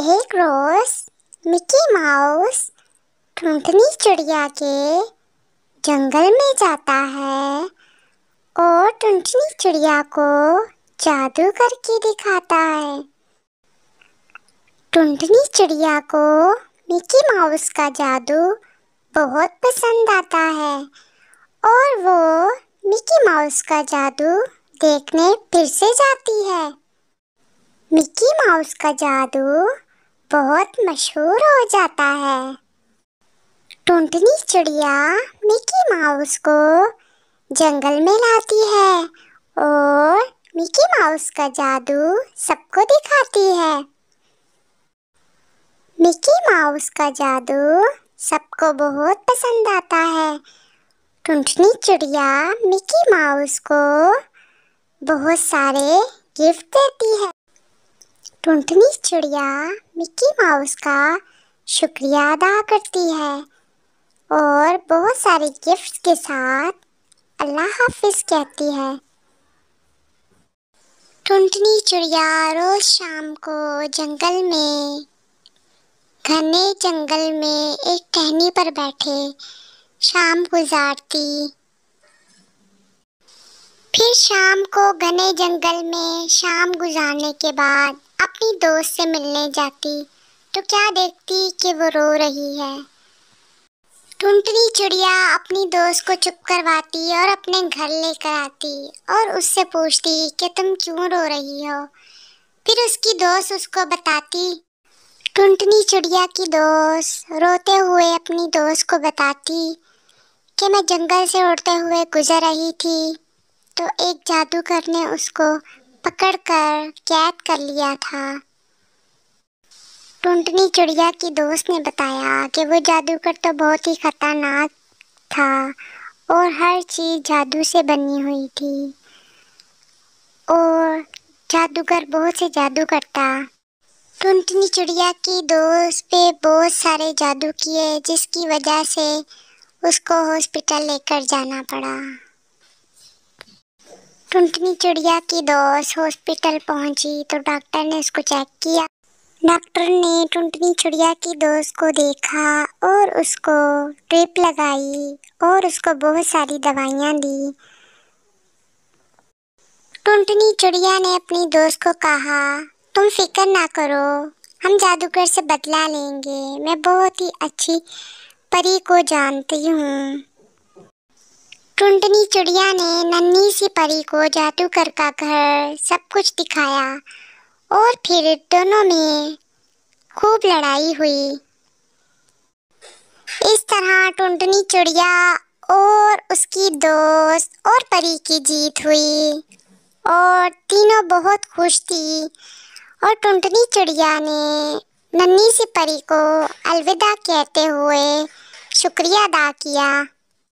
एक रोज Mickey mouse ठूंठनी चिड़िया के जंगल में जाता है और ठूंठनी चिड़िया को जादू करके दिखाता है टुंटनी चिड़िया को मिकी माउस का जादू बहुत पसंद आता है और वो मिकी माउस का जादू देखने फिर से जाती है मिकी माउस का जादू बहुत मशहूर हो जाता है टूटनी चिड़िया मिकी माउस को जंगल में लाती है और मिकी माउस का जादू सबको दिखाती है मिकी माउस का जादू सबको बहुत पसंद आता है टूटनी चिड़िया मिकी माउस को बहुत सारे गिफ्ट देती है टुनटुनी चिड़िया मिक्की माउस का शुक्रिया अदा करती है और बहुत सारे गिफ्ट्स के साथ अल्लाह हाफिज कहती है टुनटुनी चिड़िया रोज़ शाम को जंगल में घने जंगल में एक टहनी पर बैठे शाम गुजारती फिर शाम को घने जंगल में शाम गुजारने के बाद अपनी दोस्त से मिलने जाती तो क्या देखती कि वो रो रही है टुनटनी चिड़िया अपनी दोस्त को चुप करवाती और अपने घर लेकर आती और उससे पूछती कि तुम क्यों रो रही हो फिर उसकी दोस्त उसको बताती टुंटनी चिड़िया की दोस्त रोते हुए अपनी दोस्त को बताती कि मैं जंगल से उड़ते हुए गुजर रही थी तो एक जादूगर ने उसको पकड़कर कैद कर लिया था टुंटनी चिड़िया की दोस्त ने बताया कि वो जादूगर तो बहुत ही खतरनाक था और हर चीज़ जादू से बनी हुई थी और जादूगर बहुत से जादू करता टुनटनी चिड़िया की दोस्त पे बहुत सारे जादू किए जिसकी वजह से उसको हॉस्पिटल लेकर जाना पड़ा टुनटनी चिड़िया की दोस्त हॉस्पिटल पहुंची तो डॉक्टर ने उसको चेक किया डॉक्टर ने टुनटनी चिड़िया की दोस्त को देखा और उसको ट्रिप लगाई और उसको बहुत सारी दवाइयाँ दी टुनटनी चिड़िया ने अपनी दोस्त को कहा तुम फिक्र ना करो हम जादूगर से बदला लेंगे मैं बहुत ही अच्छी परी को जानती हूँ टुंटनी चिड़िया ने नन्ही सी परी को जादूगर का घर सब कुछ दिखाया और फिर दोनों में खूब लड़ाई हुई इस तरह टुंटनी चिड़िया और उसकी दोस्त और परी की जीत हुई और तीनों बहुत खुश थी और टुंटनी चिड़िया ने नन्ही सी परी को अलविदा कहते हुए शुक्रिया अदा किया